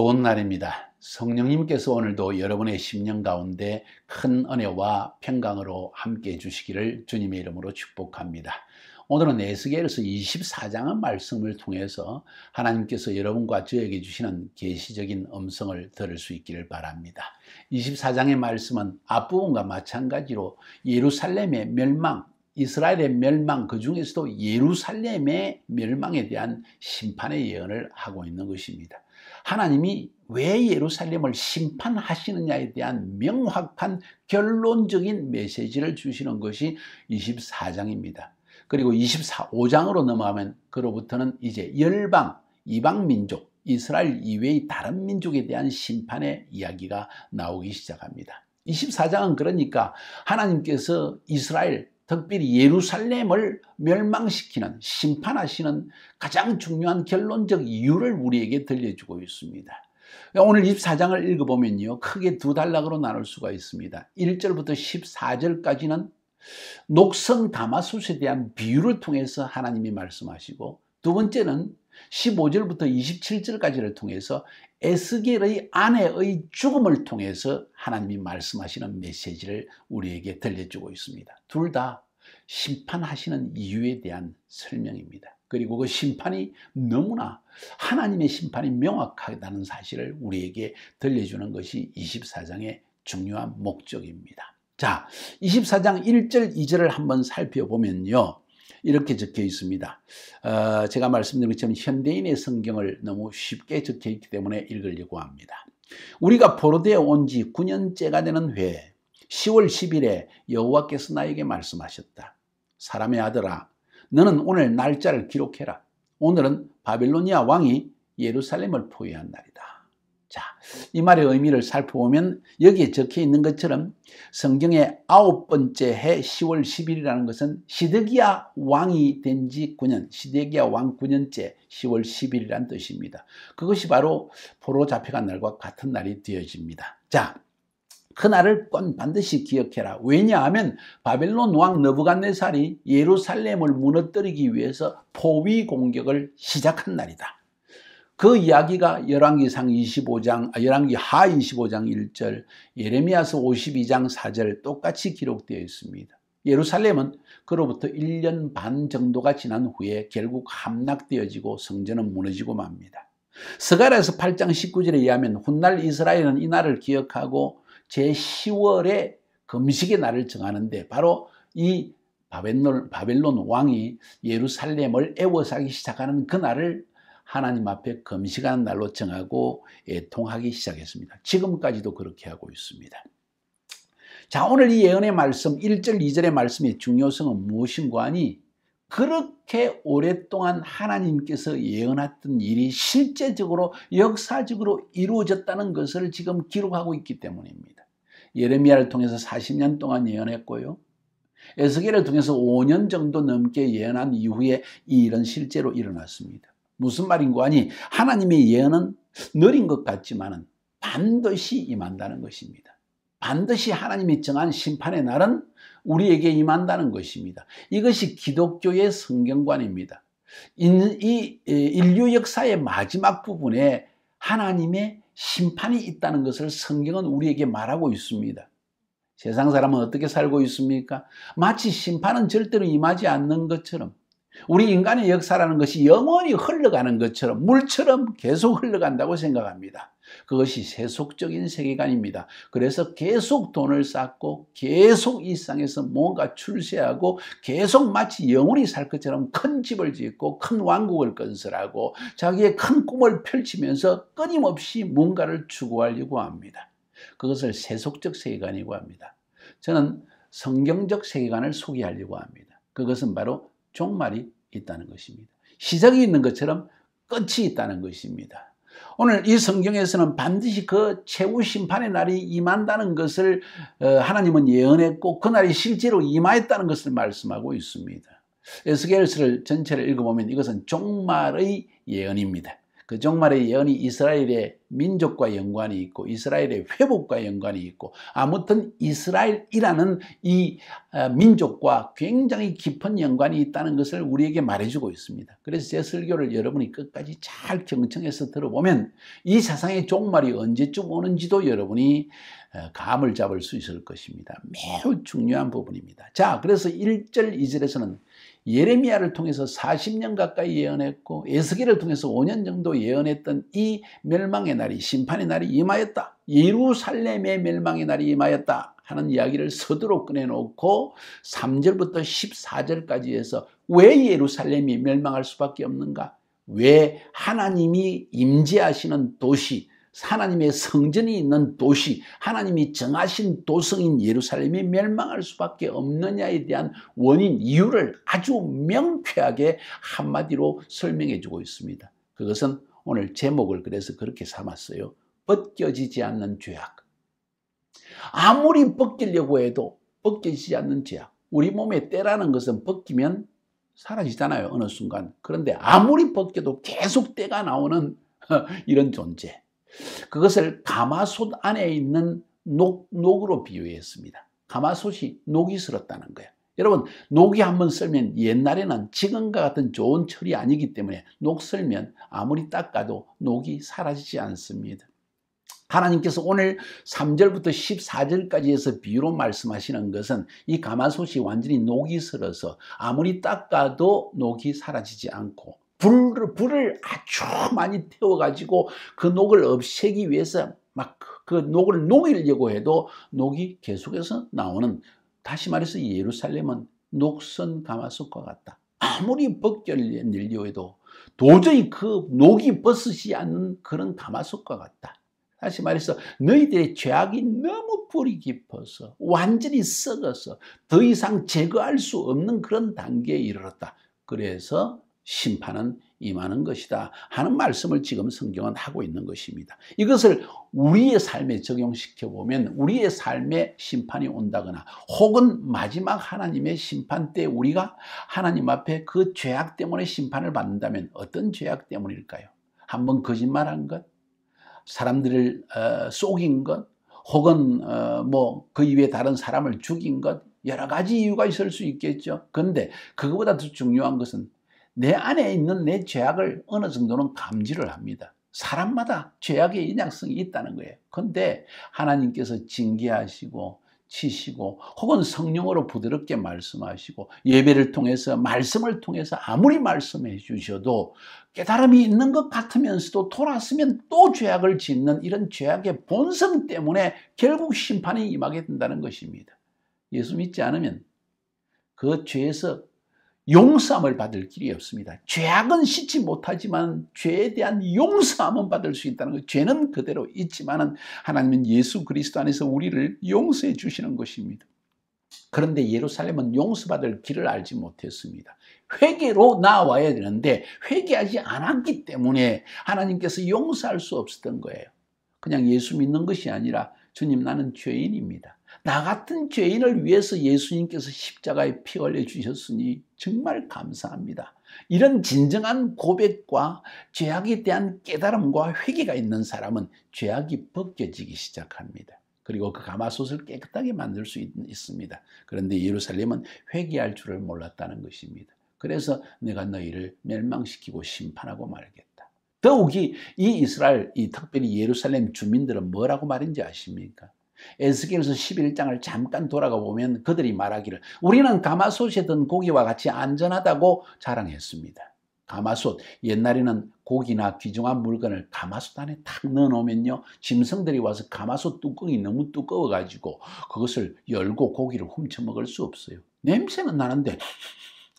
좋은 날입니다. 성령님께서 오늘도 여러분의 1 0 가운데 큰 은혜와 평강으로 함께 해주시기를 주님의 이름으로 축복합니다. 오늘은 에스겔서 24장의 말씀을 통해서 하나님께서 여러분과 저에게 주시는 계시적인 음성을 들을 수 있기를 바랍니다. 24장의 말씀은 앞부분과 마찬가지로 예루살렘의 멸망, 이스라엘의 멸망 그 중에서도 예루살렘의 멸망에 대한 심판의 예언을 하고 있는 것입니다. 하나님이 왜 예루살렘을 심판하시느냐에 대한 명확한 결론적인 메시지를 주시는 것이 24장입니다. 그리고 25장으로 넘어가면 그로부터는 이제 열방, 이방 민족, 이스라엘 이외의 다른 민족에 대한 심판의 이야기가 나오기 시작합니다. 24장은 그러니까 하나님께서 이스라엘 특별히 예루살렘을 멸망시키는 심판하시는 가장 중요한 결론적 이유를 우리에게 들려주고 있습니다. 오늘 24장을 읽어보면요. 크게 두 단락으로 나눌 수가 있습니다. 1절부터 14절까지는 녹성 다마숫에 대한 비유를 통해서 하나님이 말씀하시고 두 번째는 15절부터 27절까지를 통해서 에스겔의 아내의 죽음을 통해서 하나님이 말씀하시는 메시지를 우리에게 들려주고 있습니다. 둘 다 심판하시는 이유에 대한 설명입니다. 그리고 그 심판이 너무나 하나님의 심판이 명확하다는 사실을 우리에게 들려주는 것이 24장의 중요한 목적입니다. 자, 24장 1절 2절을 한번 살펴보면요. 이렇게 적혀 있습니다. 어, 제가 말씀드린 것처럼 현대인의 성경을 너무 쉽게 적혀 있기 때문에 읽으려고 합니다. 우리가 포로대에 온 지 9년째가 되는 회 10월 10일에 여호와께서 나에게 말씀하셨다. 사람의 아들아 너는 오늘 날짜를 기록해라. 오늘은 바빌로니아 왕이 예루살렘을 포위한 날이다. 자, 이 말의 의미를 살펴보면 여기에 적혀 있는 것처럼 성경의 아홉 번째 해 10월 10일이라는 것은 시드기야 왕이 된 지 9년, 시드기야 왕 9년째 10월 10일이라는 뜻입니다. 그것이 바로 포로 잡혀간 날과 같은 날이 되어집니다. 자, 그날을 꼭 반드시 기억해라. 왜냐하면 바벨론 왕 너부갓네살이 예루살렘을 무너뜨리기 위해서 포위 공격을 시작한 날이다. 그 이야기가 열왕기상 25장, 아, 열왕기 하 25장 1절, 예레미야서 52장 4절 똑같이 기록되어 있습니다. 예루살렘은 그로부터 1년 반 정도가 지난 후에 결국 함락되어지고 성전은 무너지고 맙니다. 스가라에서 8장 19절에 의하면 훗날 이스라엘은 이 날을 기억하고 제10월에 금식의 날을 정하는데 바로 이 바벨론, 바벨론 왕이 예루살렘을 애워싸기 시작하는 그날을 하나님 앞에 금식하는 날로 정하고 통하기 시작했습니다. 지금까지도 그렇게 하고 있습니다. 자, 오늘 이 예언의 말씀, 1절, 2절의 말씀의 중요성은 무엇인고 하니 그렇게 오랫동안 하나님께서 예언했던 일이 실제적으로 역사적으로 이루어졌다는 것을 지금 기록하고 있기 때문입니다. 예레미야를 통해서 40년 동안 예언했고요. 에스겔을 통해서 5년 정도 넘게 예언한 이후에 이 일은 실제로 일어났습니다. 무슨 말인고 하니 하나님의 예언은 느린 것 같지만은 반드시 임한다는 것입니다. 반드시 하나님이 정한 심판의 날은 우리에게 임한다는 것입니다. 이것이 기독교의 성경관입니다. 이 인류 역사의 마지막 부분에 하나님의 심판이 있다는 것을 성경은 우리에게 말하고 있습니다. 세상 사람은 어떻게 살고 있습니까? 마치 심판은 절대로 임하지 않는 것처럼 우리 인간의 역사라는 것이 영원히 흘러가는 것처럼 물처럼 계속 흘러간다고 생각합니다. 그것이 세속적인 세계관입니다. 그래서 계속 돈을 쌓고 계속 일상에서 뭔가 출세하고 계속 마치 영원히 살 것처럼 큰 집을 짓고 큰 왕국을 건설하고 자기의 큰 꿈을 펼치면서 끊임없이 뭔가를 추구하려고 합니다. 그것을 세속적 세계관이고 합니다. 저는 성경적 세계관을 소개하려고 합니다. 그것은 바로 종말이 있다는 것입니다. 시작이 있는 것처럼 끝이 있다는 것입니다. 오늘 이 성경에서는 반드시 그 최후 심판의 날이 임한다는 것을 어, 하나님은 예언했고 그날이 실제로 임하였다는 것을 말씀하고 있습니다. 에스겔서를 전체를 읽어보면 이것은 종말의 예언입니다. 그 종말의 예언이 이스라엘의 민족과 연관이 있고 이스라엘의 회복과 연관이 있고 아무튼 이스라엘이라는 이 어, 민족과 굉장히 깊은 연관이 있다는 것을 우리에게 말해주고 있습니다. 그래서 제 설교를 여러분이 끝까지 잘 경청해서 들어보면 이 세상의 종말이 언제쯤 오는지도 여러분이 어, 감을 잡을 수 있을 것입니다. 매우 중요한 부분입니다. 자, 그래서 1절, 2절에서는 예레미야를 통해서 40년 가까이 예언했고 에스겔을 통해서 5년 정도 예언했던 이 멸망의 날이 심판의 날이 임하였다. 예루살렘의 멸망의 날이 임하였다 하는 이야기를 서두로 꺼내놓고 3절부터 14절까지 해서 왜 예루살렘이 멸망할 수밖에 없는가? 왜 하나님이 임재하시는 도시 하나님의 성전이 있는 도시, 하나님이 정하신 도성인 예루살렘이 멸망할 수밖에 없느냐에 대한 원인, 이유를 아주 명쾌하게 한마디로 설명해 주고 있습니다. 그것은 오늘 제목을 그래서 그렇게 삼았어요. 벗겨지지 않는 죄악. 아무리 벗기려고 해도 벗겨지지 않는 죄악. 우리 몸의 때라는 것은 벗기면 사라지잖아요. 어느 순간. 그런데 아무리 벗겨도 계속 때가 나오는 이런 존재. 그것을 가마솥 안에 있는 녹, 녹으로 비유했습니다. 가마솥이 녹이 슬었다는 거예요. 여러분 녹이 한번 썰면 옛날에는 지금과 같은 좋은 철이 아니기 때문에 녹썰면 아무리 닦아도 녹이 사라지지 않습니다. 하나님께서 오늘 3절부터 14절까지 에서 비유로 말씀하시는 것은 이 가마솥이 완전히 녹이 슬어서 아무리 닦아도 녹이 사라지지 않고 불, 불을 아주 많이 태워가지고 그 녹을 없애기 위해서 막그 그 녹을 녹이려고 해도 녹이 계속해서 나오는 다시 말해서 예루살렘은 녹선 가마솥과 같다. 아무리 벗겨내려 해도 도저히 그 녹이 벗으지 않는 그런 가마솥과 같다. 다시 말해서 너희들의 죄악이 너무 뿌리 깊어서 완전히 썩어서 더 이상 제거할 수 없는 그런 단계에 이르렀다. 그래서 심판은 임하는 것이다 하는 말씀을 지금 성경은 하고 있는 것입니다. 이것을 우리의 삶에 적용시켜 보면 우리의 삶에 심판이 온다거나 혹은 마지막 하나님의 심판 때 우리가 하나님 앞에 그 죄악 때문에 심판을 받는다면 어떤 죄악 때문일까요? 한번 거짓말한 것, 사람들을 어, 속인 것, 혹은 어, 뭐그 이외 다른 사람을 죽인 것 여러 가지 이유가 있을 수 있겠죠. 그런데 그것보다 더 중요한 것은 내 안에 있는 내 죄악을 어느 정도는 감지를 합니다. 사람마다 죄악의 인양성이 있다는 거예요. 근데 하나님께서 징계하시고 치시고 혹은 성령으로 부드럽게 말씀하시고 예배를 통해서 말씀을 통해서 아무리 말씀해 주셔도 깨달음이 있는 것 같으면서도 돌았으면 또 죄악을 짓는 이런 죄악의 본성 때문에 결국 심판이 임하게 된다는 것입니다. 예수 믿지 않으면 그 죄에서 용서함을 받을 길이 없습니다. 죄악은 씻지 못하지만 죄에 대한 용서함은 받을 수 있다는 것. 죄는 그대로 있지만 하나님은 예수 그리스도 안에서 우리를 용서해 주시는 것입니다. 그런데 예루살렘은 용서받을 길을 알지 못했습니다. 회개로 나와야 되는데 회개하지 않았기 때문에 하나님께서 용서할 수 없었던 거예요. 그냥 예수 믿는 것이 아니라 주님 나는 죄인입니다. 나 같은 죄인을 위해서 예수님께서 십자가에 피 흘려 주셨으니 정말 감사합니다. 이런 진정한 고백과 죄악에 대한 깨달음과 회개가 있는 사람은 죄악이 벗겨지기 시작합니다. 그리고 그 가마솥을 깨끗하게 만들 수 있, 습니다 그런데 예루살렘은 회개할 줄을 몰랐다는 것입니다. 그래서 내가 너희를 멸망시키고 심판하고 말겠다. 더욱이 이 이스라엘, 이 특별히 예루살렘 주민들은 뭐라고 말인지 아십니까? 에스겔서 11장을 잠깐 돌아가 보면 그들이 말하기를 우리는 가마솥에 든 고기와 같이 안전하다고 자랑했습니다. 가마솥 옛날에는 고기나 귀중한 물건을 가마솥 안에 탁 넣어놓으면요 짐승들이 와서 가마솥 뚜껑이 너무 두꺼워가지고 그것을 열고 고기를 훔쳐 먹을 수 없어요. 냄새는 나는데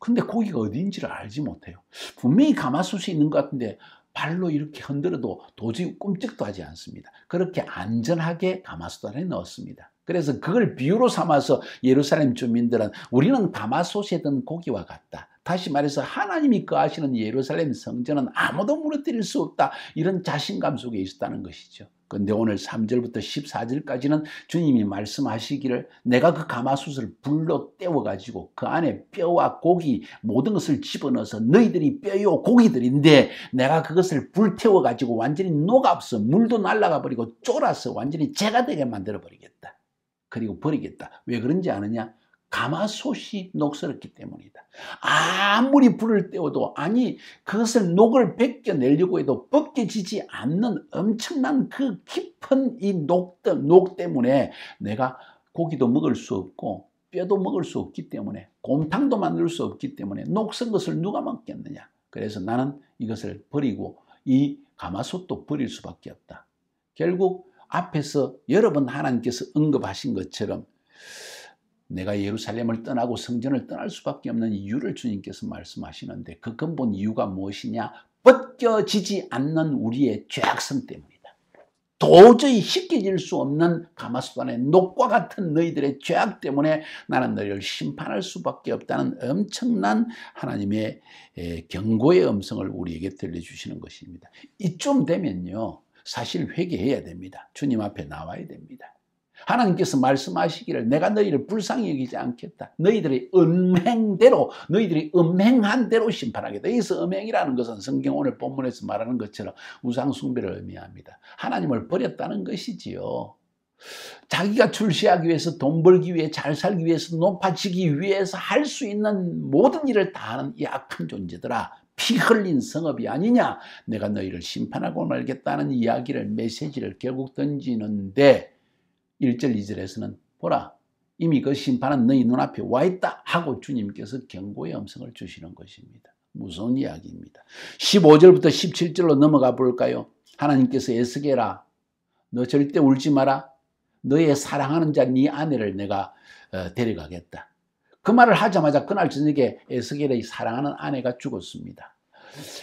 근데 고기가 어디인지를 알지 못해요. 분명히 가마솥이 있는 것 같은데 발로 이렇게 흔들어도 도저히 꿈쩍도 하지 않습니다. 그렇게 안전하게 가마솥 안에 넣었습니다. 그래서 그걸 비유로 삼아서 예루살렘 주민들은 우리는 가마솥에 든 고기와 같다. 다시 말해서 하나님이 거하시는 예루살렘 성전은 아무도 무너뜨릴 수 없다. 이런 자신감 속에 있었다는 것이죠. 근데 오늘 3절부터 14절까지는 주님이 말씀하시기를 내가 그 가마솥을 불로 때워가지고 그 안에 뼈와 고기 모든 것을 집어넣어서 너희들이 뼈요 고기들인데 내가 그것을 불태워가지고 완전히 녹아서 물도 날라가 버리고 쫄아서 완전히 재가 되게 만들어버리겠다. 그리고 버리겠다. 왜 그런지 아느냐? 가마솥이 녹슬었기 때문이다. 아무리 불을 떼어도 아니 그것을 녹을 벗겨내려고 해도 벗겨지지 않는 엄청난 그 깊은 이 녹, 녹 때문에 내가 고기도 먹을 수 없고 뼈도 먹을 수 없기 때문에 곰탕도 만들 수 없기 때문에 녹슨 것을 누가 먹겠느냐. 그래서 나는 이것을 버리고 이 가마솥도 버릴 수밖에 없다. 결국 앞에서 여러 번 하나님께서 언급하신 것처럼 내가 예루살렘을 떠나고 성전을 떠날 수밖에 없는 이유를 주님께서 말씀하시는데 그 근본 이유가 무엇이냐? 벗겨지지 않는 우리의 죄악성 때문입다 도저히 씻겨질 수 없는 가마수단의 녹과 같은 너희들의 죄악 때문에 나는 너희를 심판할 수밖에 없다는 엄청난 하나님의 경고의 음성을 우리에게 들려주시는 것입니다. 이쯤 되면요. 사실 회개해야 됩니다. 주님 앞에 나와야 됩니다. 하나님께서 말씀하시기를 내가 너희를 불쌍히 여기지 않겠다. 너희들의 음행대로 너희들이 음행한 대로 심판하겠다. 여기서 음행이라는 것은 성경 오늘 본문에서 말하는 것처럼 우상숭배를 의미합니다. 하나님을 버렸다는 것이지요. 자기가 출세하기 위해서 돈 벌기 위해 잘 살기 위해서 높아지기 위해서 할 수 있는 모든 일을 다 하는 약한 존재들아 피 흘린 성업이 아니냐 내가 너희를 심판하고 말겠다는 이야기를 메시지를 결국 던지는데 1절, 2절에서는 보라 이미 그 심판은 너희 눈앞에 와 있다 하고 주님께서 경고의 음성을 주시는 것입니다. 무서운 이야기입니다. 15절부터 17절로 넘어가 볼까요? 하나님께서 에스겔아 너 절대 울지 마라. 너의 사랑하는 자 네 아내를 내가 어, 데려가겠다. 그 말을 하자마자 그날 저녁에 에스겔의 사랑하는 아내가 죽었습니다.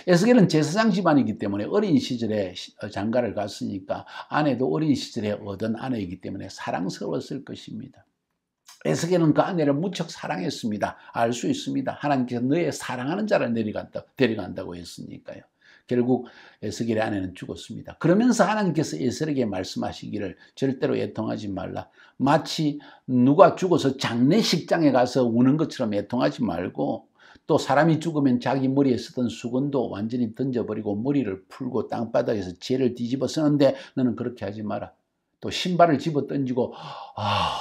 에스겔은 제사장 집안이기 때문에 어린 시절에 어, 장가를 갔으니까 아내도 어린 시절에 얻은 아내이기 때문에 사랑스러웠을 것입니다. 에스겔은 그 아내를 무척 사랑했습니다. 알 수 있습니다. 하나님께서 너의 사랑하는 자를 내려간다, 데려간다고 했으니까요. 결국 에스겔의 아내는 죽었습니다. 그러면서 하나님께서 에스겔에게 말씀하시기를 절대로 애통하지 말라. 마치 누가 죽어서 장례식장에 가서 우는 것처럼 애통하지 말고 또 사람이 죽으면 자기 머리에 쓰던 수건도 완전히 던져버리고 머리를 풀고 땅바닥에서 죄를 뒤집어 쓰는데 너는 그렇게 하지 마라. 또 신발을 집어 던지고 아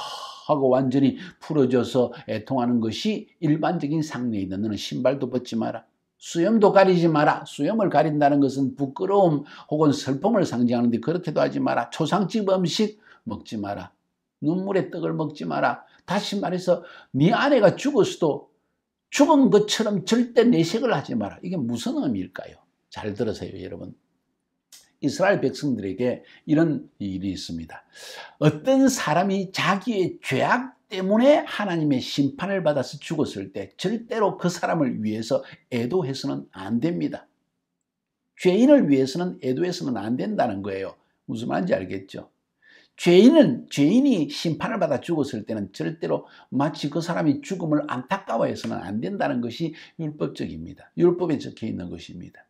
하고 완전히 풀어져서 애통하는 것이 일반적인 상례이다. 너는 신발도 벗지 마라. 수염도 가리지 마라. 수염을 가린다는 것은 부끄러움 혹은 슬픔을 상징하는데 그렇게도 하지 마라. 초상집 음식 먹지 마라. 눈물의 떡을 먹지 마라. 다시 말해서 네 아내가 죽었어도 죽은 것처럼 절대 내색을 하지 마라. 이게 무슨 의미일까요? 잘 들으세요, 여러분. 이스라엘 백성들에게 이런 일이 있습니다. 어떤 사람이 자기의 죄악 때문에 하나님의 심판을 받아서 죽었을 때 절대로 그 사람을 위해서 애도해서는 안 됩니다. 죄인을 위해서는 애도해서는 안 된다는 거예요. 무슨 말인지 알겠죠? 죄인은 죄인이 심판을 받아 죽었을 때는 절대로 마치 그 사람이 죽음을 안타까워해서는 안 된다는 것이 율법적입니다. 율법에 적혀 있는 것입니다.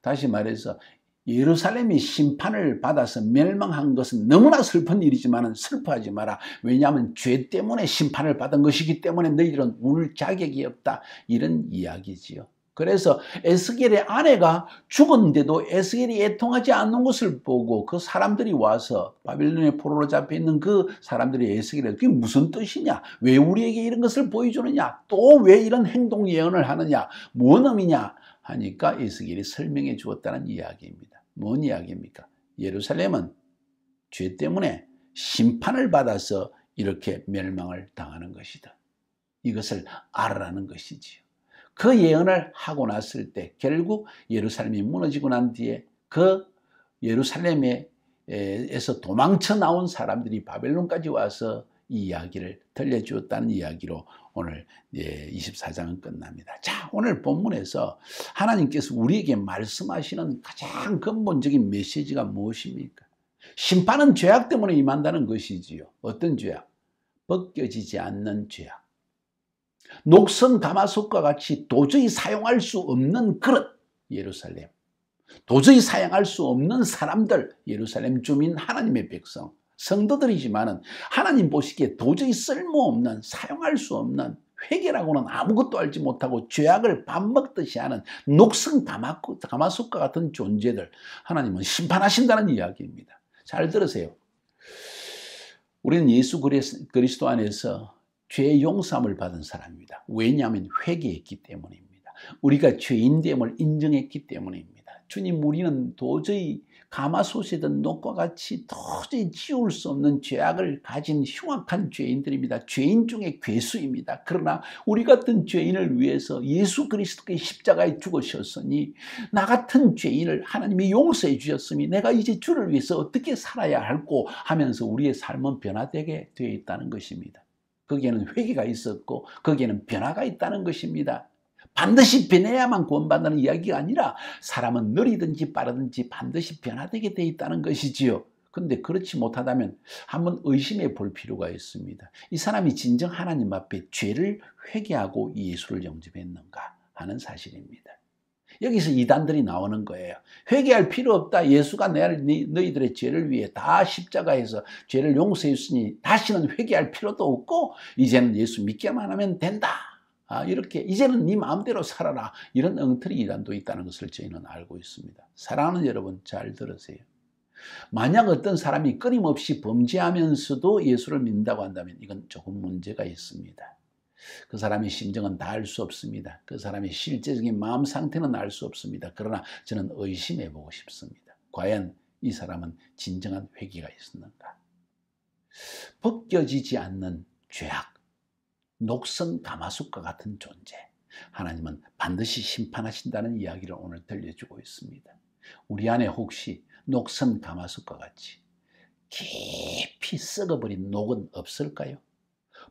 다시 말해서 예루살렘이 심판을 받아서 멸망한 것은 너무나 슬픈 일이지만 슬퍼하지 마라. 왜냐하면 죄 때문에 심판을 받은 것이기 때문에 너희들은 울 자격이 없다. 이런 이야기지요. 그래서 에스겔의 아내가 죽었는데도 에스겔이 애통하지 않는 것을 보고 그 사람들이 와서 바빌론의 포로로 잡혀 있는 그 사람들이 에스겔에 그게 무슨 뜻이냐? 왜 우리에게 이런 것을 보여주느냐? 또 왜 이런 행동 예언을 하느냐? 뭔 의미냐? 하니까 에스겔이 설명해 주었다는 이야기입니다. 뭔 이야기입니까? 예루살렘은 죄 때문에 심판을 받아서 이렇게 멸망을 당하는 것이다. 이것을 알아라는 것이지요. 그 예언을 하고 났을 때 결국 예루살렘이 무너지고 난 뒤에 그 예루살렘에서 도망쳐 나온 사람들이 바벨론까지 와서 이 이야기를 들려주었다는 이야기로 오늘 24장은 예, 끝납니다. 자, 오늘 본문에서 하나님께서 우리에게 말씀하시는 가장 근본적인 메시지가 무엇입니까? 심판은 죄악 때문에 임한다는 것이지요. 어떤 죄악? 벗겨지지 않는 죄악. 녹슨 다마속과 같이 도저히 사용할 수 없는 그릇 예루살렘 도저히 사용할 수 없는 사람들 예루살렘 주민 하나님의 백성 성도들이지만 은 하나님 보시기에 도저히 쓸모없는 사용할 수 없는 회개라고는 아무것도 알지 못하고 죄악을 밥 먹듯이 하는 녹슨 가마솥과 같은 존재들 하나님은 심판하신다는 이야기입니다. 잘 들으세요. 우리는 예수 그리스도 안에서 죄 용서함을 받은 사람입니다. 왜냐하면 회개했기 때문입니다. 우리가 죄인됨을 인정했기 때문입니다. 주님 우리는 도저히 가마솥이든 녹과 같이 도저히 지울 수 없는 죄악을 가진 흉악한 죄인들입니다. 죄인 중에 괴수입니다. 그러나 우리 같은 죄인을 위해서 예수 그리스도께 십자가에 죽으셨으니 나 같은 죄인을 하나님이 용서해 주셨으니 내가 이제 주를 위해서 어떻게 살아야 할고 하면서 우리의 삶은 변화되게 되어 있다는 것입니다. 거기에는 회개가 있었고 거기에는 변화가 있다는 것입니다. 반드시 변해야만 구원받는 이야기가 아니라 사람은 느리든지 빠르든지 반드시 변화되게 돼 있다는 것이지요. 근데 그렇지 못하다면 한번 의심해 볼 필요가 있습니다. 이 사람이 진정 하나님 앞에 죄를 회개하고 예수를 영접했는가 하는 사실입니다. 여기서 이단들이 나오는 거예요. 회개할 필요 없다. 예수가 네, 너희들의 죄를 위해 다 십자가에서 죄를 용서했으니 다시는 회개할 필요도 없고 이제는 예수 믿기만 하면 된다. 아, 이렇게 이제는 네 마음대로 살아라. 이런 엉터리 이단도 있다는 것을 저희는 알고 있습니다. 사랑하는 여러분 잘 들으세요. 만약 어떤 사람이 끊임없이 범죄하면서도 예수를 믿는다고 한다면 이건 조금 문제가 있습니다. 그 사람의 심정은 다 알 수 없습니다. 그 사람의 실제적인 마음 상태는 알 수 없습니다. 그러나 저는 의심해 보고 싶습니다. 과연 이 사람은 진정한 회개가 있었는가? 벗겨지지 않는 죄악, 녹슨 가마솥과 같은 존재. 하나님은 반드시 심판하신다는 이야기를 오늘 들려주고 있습니다. 우리 안에 혹시 녹슨 가마솥과 같이 깊이 썩어버린 녹은 없을까요?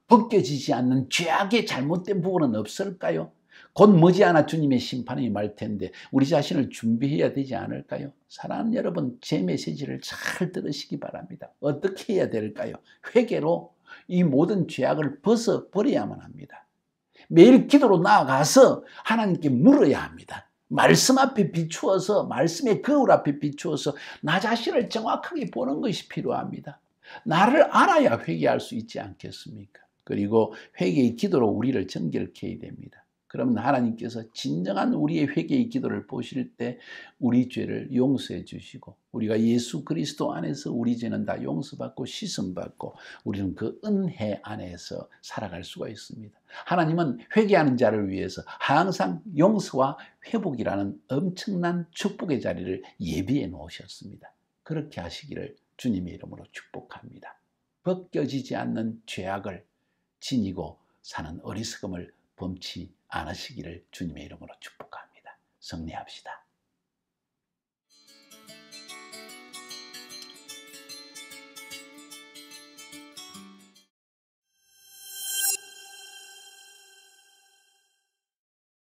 벗겨지지 않는 죄악의 잘못된 부분은 없을까요? 곧 머지않아 주님의 심판이 말 텐데 우리 자신을 준비해야 되지 않을까요? 사랑하는 여러분 제 메시지를 잘 들으시기 바랍니다. 어떻게 해야 될까요? 회개로 이 모든 죄악을 벗어버려야만 합니다. 매일 기도로 나아가서 하나님께 물어야 합니다. 말씀 앞에 비추어서 말씀의 거울 앞에 비추어서 나 자신을 정확하게 보는 것이 필요합니다. 나를 알아야 회개할 수 있지 않겠습니까? 그리고 회개의 기도로 우리를 정결케 해야 됩니다. 그러면 하나님께서 진정한 우리의 회개의 기도를 보실 때 우리 죄를 용서해 주시고 우리가 예수 그리스도 안에서 우리 죄는 다 용서받고 씻음받고 우리는 그 은혜 안에서 살아갈 수가 있습니다. 하나님은 회개하는 자를 위해서 항상 용서와 회복이라는 엄청난 축복의 자리를 예비해 놓으셨습니다. 그렇게 하시기를 주님의 이름으로 축복합니다. 벗겨지지 않는 죄악을 지니고 사는 어리석음을 범치 않으시기를 주님의 이름으로 축복합니다. 승리합시다.